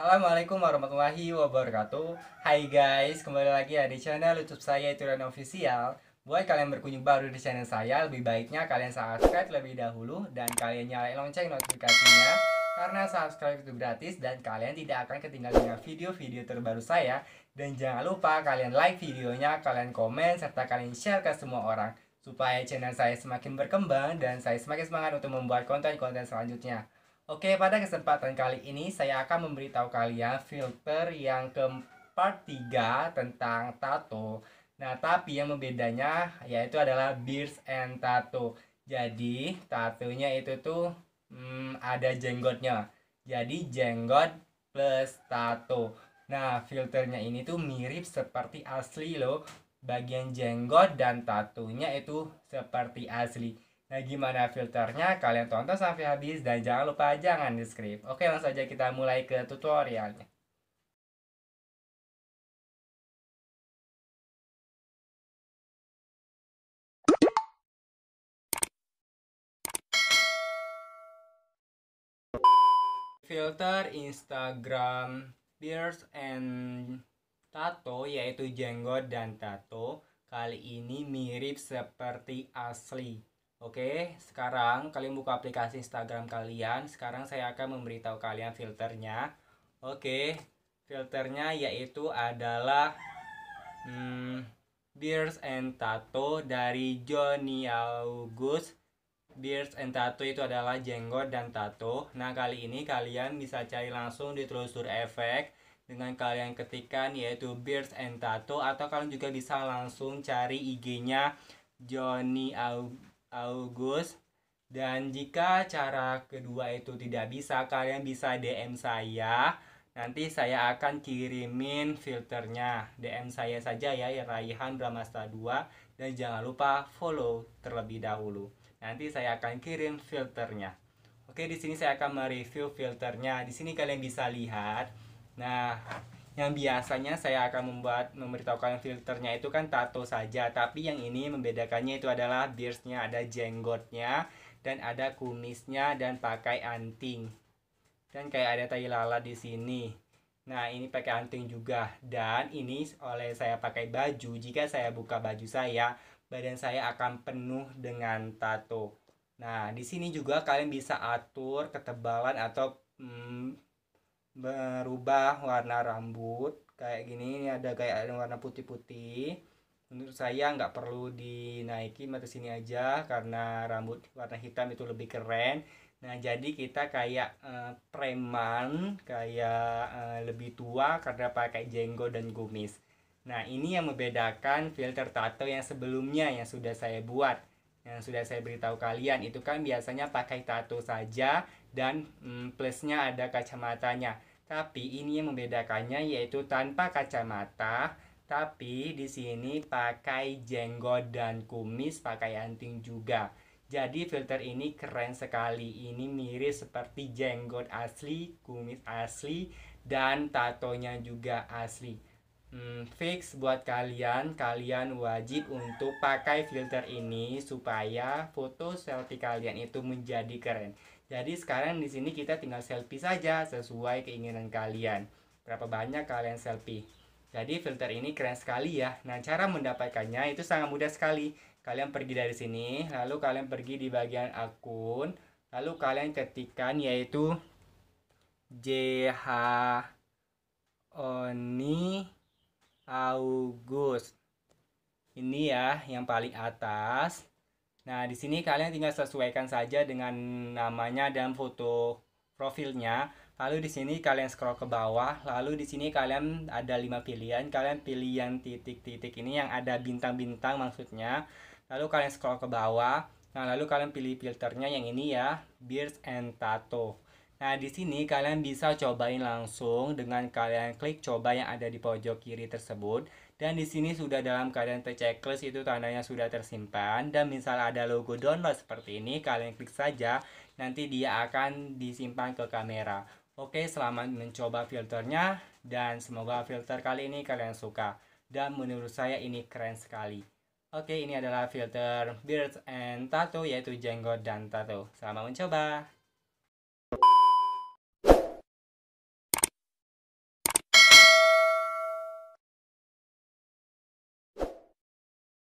Assalamualaikum warahmatullahi wabarakatuh Hai guys, kembali lagi ya di channel youtube saya itu Rana Official Buat kalian berkunjung baru di channel saya, lebih baiknya kalian subscribe lebih dahulu Dan kalian nyalain lonceng notifikasinya Karena subscribe itu gratis dan kalian tidak akan ketinggalan video-video terbaru saya Dan jangan lupa kalian like videonya, kalian komen, serta kalian share ke semua orang Supaya channel saya semakin berkembang dan saya semakin semangat untuk membuat konten-konten selanjutnya Oke, pada kesempatan kali ini saya akan memberitahu kalian filter yang keempat tiga tentang tato. Nah, tapi yang membedanya yaitu adalah beards and tato. Jadi, tatonya itu tuh hmm, ada jenggotnya. Jadi, jenggot plus tato. Nah, filternya ini tuh mirip seperti asli loh. Bagian jenggot dan tatunya itu seperti asli. Nah gimana filternya? Kalian tonton sampai habis dan jangan lupa jangan di skrip. Oke langsung aja kita mulai ke tutorialnya. Filter Instagram Beards and Tato yaitu jenggot dan tato kali ini mirip seperti asli Oke, sekarang kalian buka aplikasi Instagram kalian. Sekarang saya akan memberitahu kalian filternya. Oke, filternya yaitu adalah hmm, Beers and Tattoo dari Johnny August. Beers and Tattoo itu adalah jenggot dan tato. Nah, kali ini kalian bisa cari langsung di telusur efek dengan kalian ketikkan yaitu Beers and Tattoo atau kalian juga bisa langsung cari IG-nya Johnny August August. Dan jika cara kedua itu tidak bisa, kalian bisa DM saya. Nanti saya akan kirimin filternya. DM saya saja ya, ya Raihan Bramasta 2. Dan jangan lupa follow terlebih dahulu. Nanti saya akan kirim filternya. Oke, di sini saya akan mereview filternya. Di sini kalian bisa lihat. Nah, yang biasanya saya akan membuat memberitahukan filternya itu kan tato saja tapi yang ini membedakannya itu adalah beardsnya ada jenggotnya dan ada kumisnya dan pakai anting dan kayak ada tai lalat di sini nah ini pakai anting juga dan ini oleh saya pakai baju jika saya buka baju saya badan saya akan penuh dengan tato nah di sini juga kalian bisa atur ketebalan atau hmm, berubah warna rambut kayak gini ini ada kayak warna putih-putih menurut saya nggak perlu dinaiki mata sini aja karena rambut warna hitam itu lebih keren Nah, jadi kita kayak uh, preman, kayak uh, lebih tua karena pakai jenggot dan kumis. Nah, ini yang membedakan filter tato yang sebelumnya yang sudah saya buat yang sudah saya beritahu kalian itu kan biasanya pakai tato saja dan hmm, plusnya ada kacamatanya. Tapi ini yang membedakannya yaitu tanpa kacamata, tapi di sini pakai jenggot dan kumis, pakai anting juga. Jadi filter ini keren sekali. Ini mirip seperti jenggot asli, kumis asli, dan tatonya juga asli. Hmm, fix buat kalian, kalian wajib untuk pakai filter ini supaya foto selfie kalian itu menjadi keren. Jadi sekarang di sini kita tinggal selfie saja sesuai keinginan kalian. Berapa banyak kalian selfie? Jadi filter ini keren sekali ya. Nah, cara mendapatkannya itu sangat mudah sekali. Kalian pergi dari sini, lalu kalian pergi di bagian akun, lalu kalian ketikkan yaitu JH Oni August. Ini ya yang paling atas. Nah, di sini kalian tinggal sesuaikan saja dengan namanya dan foto profilnya. Lalu di sini kalian scroll ke bawah, lalu di sini kalian ada lima pilihan. Kalian pilih yang titik-titik ini yang ada bintang-bintang maksudnya. Lalu kalian scroll ke bawah. Nah, lalu kalian pilih filternya yang ini ya, Beards and Tattoo. Nah, di sini kalian bisa cobain langsung dengan kalian klik coba yang ada di pojok kiri tersebut. Dan di sini sudah dalam keadaan checklist itu tandanya sudah tersimpan. Dan misal ada logo download seperti ini, kalian klik saja. Nanti dia akan disimpan ke kamera. Oke, selamat mencoba filternya. Dan semoga filter kali ini kalian suka. Dan menurut saya ini keren sekali. Oke, ini adalah filter Beards and Tattoo, yaitu jenggot dan tattoo Selamat mencoba!